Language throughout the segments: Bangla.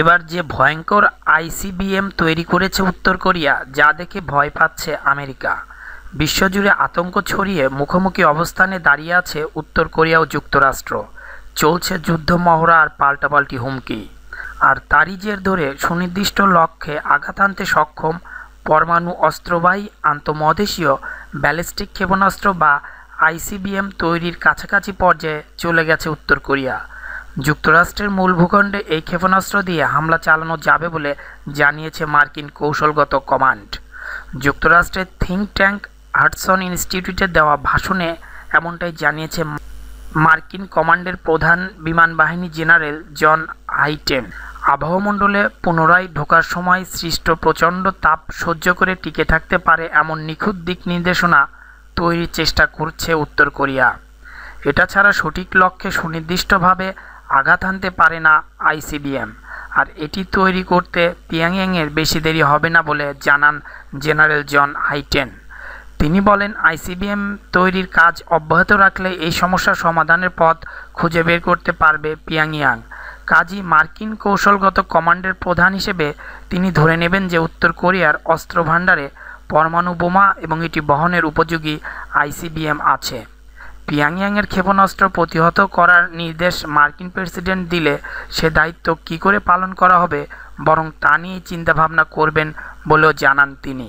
এবার যে ভয়ঙ্কর আইসিবিএম তৈরি করেছে উত্তর কোরিয়া যা দেখে ভয় পাচ্ছে আমেরিকা বিশ্বজুড়ে আতঙ্ক ছড়িয়ে মুখোমুখি অবস্থানে দাঁড়িয়ে আছে উত্তর কোরিয়া ও যুক্তরাষ্ট্র চলছে যুদ্ধ মহড়া আর পাল্টাপাল্টি হুমকি আর তারই জের ধরে সুনির্দিষ্ট লক্ষ্যে আঘাত আনতে সক্ষম পরমাণু অস্ত্রবাহী আন্তঃমহাদেশীয় ব্যালিস্টিক ক্ষেপণাস্ত্র বা আইসিবিএম তৈরির কাছাকাছি পর্যায়ে চলে গেছে উত্তর কোরিয়া যুক্তরাষ্ট্রের মূল ভূখণ্ডে এই ক্ষেপণাস্ত্র দিয়ে হামলা চালানো যাবে বলে জানিয়েছে মার্কিন কৌশলগত কমান্ড যুক্তরাষ্ট্রের থিঙ্ক ট্যাঙ্ক হাটসন ইনস্টিটিউটে দেওয়া ভাষণে এমনটাই জানিয়েছে মার্কিন কমান্ডের প্রধান বিমান বাহিনী জেনারেল জন হাইটেম আবহমণ্ডলে পুনরায় ঢোকার সময় সৃষ্ট প্রচণ্ড তাপ সহ্য করে টিকে থাকতে পারে এমন নিখুঁত দিক নির্দেশনা তৈরির চেষ্টা করছে উত্তর কোরিয়া এটা ছাড়া সঠিক লক্ষ্যে সুনির্দিষ্টভাবে আঘাত আনতে পারে না আইসিবিএম আর এটি তৈরি করতে পিয়াংয়াংয়ের বেশি দেরি হবে না বলে জানান জেনারেল জন হাইটেন তিনি বলেন আইসিবিএম তৈরির কাজ অব্যাহত রাখলে এই সমস্যার সমাধানের পথ খুঁজে বের করতে পারবে পিয়াংয়াং কাজী মার্কিন কৌশলগত কমান্ডের প্রধান হিসেবে তিনি ধরে নেবেন যে উত্তর কোরিয়ার অস্ত্র ভাণ্ডারে পরমাণু বোমা এবং এটি বহনের উপযোগী আইসিবিএম আছে পিয়াংয়াংয়ের ক্ষেপণাস্ত্র প্রতিহত করার নির্দেশ মার্কিন প্রেসিডেন্ট দিলে সে দায়িত্ব কি করে পালন করা হবে বরং তা নিয়েই চিন্তাভাবনা করবেন বলেও জানান তিনি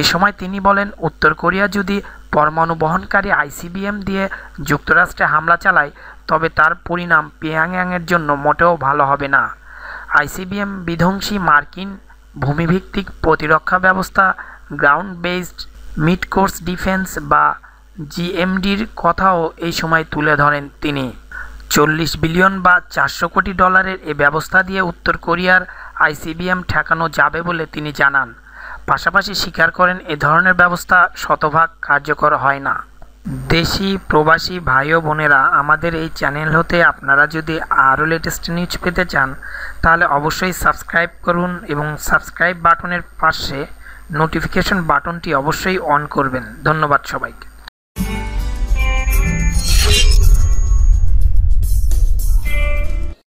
এ সময় তিনি বলেন উত্তর কোরিয়া যদি পরমাণু বহনকারী আইসিবিএম দিয়ে যুক্তরাষ্ট্রে হামলা চালায় তবে তার পরিণাম পিয়াংয়াংয়ের জন্য মোটেও ভালো হবে না আইসিবিএম বিধ্বংসী মার্কিন ভূমিভিত্তিক প্রতিরক্ষা ব্যবস্থা ground based midcourse defence বা জিএমডির কথাও এই সময় তুলে ধরেন তিনি চল্লিশ বিলিয়ন বা চারশো কোটি ডলারের এ ব্যবস্থা দিয়ে উত্তর কোরিয়ার আইসিবিএম ঠেকানো যাবে বলে তিনি জানান পাশাপাশি স্বীকার করেন এ ধরনের ব্যবস্থা শতভাগ কার্যকর হয় না দেশি প্রবাসী ভাই ও বোনেরা আমাদের এই চ্যানেল হতে আপনারা যদি আরও লেটেস্ট নিউজ পেতে চান তাহলে অবশ্যই সাবস্ক্রাইব করুন এবং সাবস্ক্রাইব বাটনের পাশে নোটিফিকেশন বাটনটি অবশ্যই অন করবেন ধন্যবাদ সবাইকে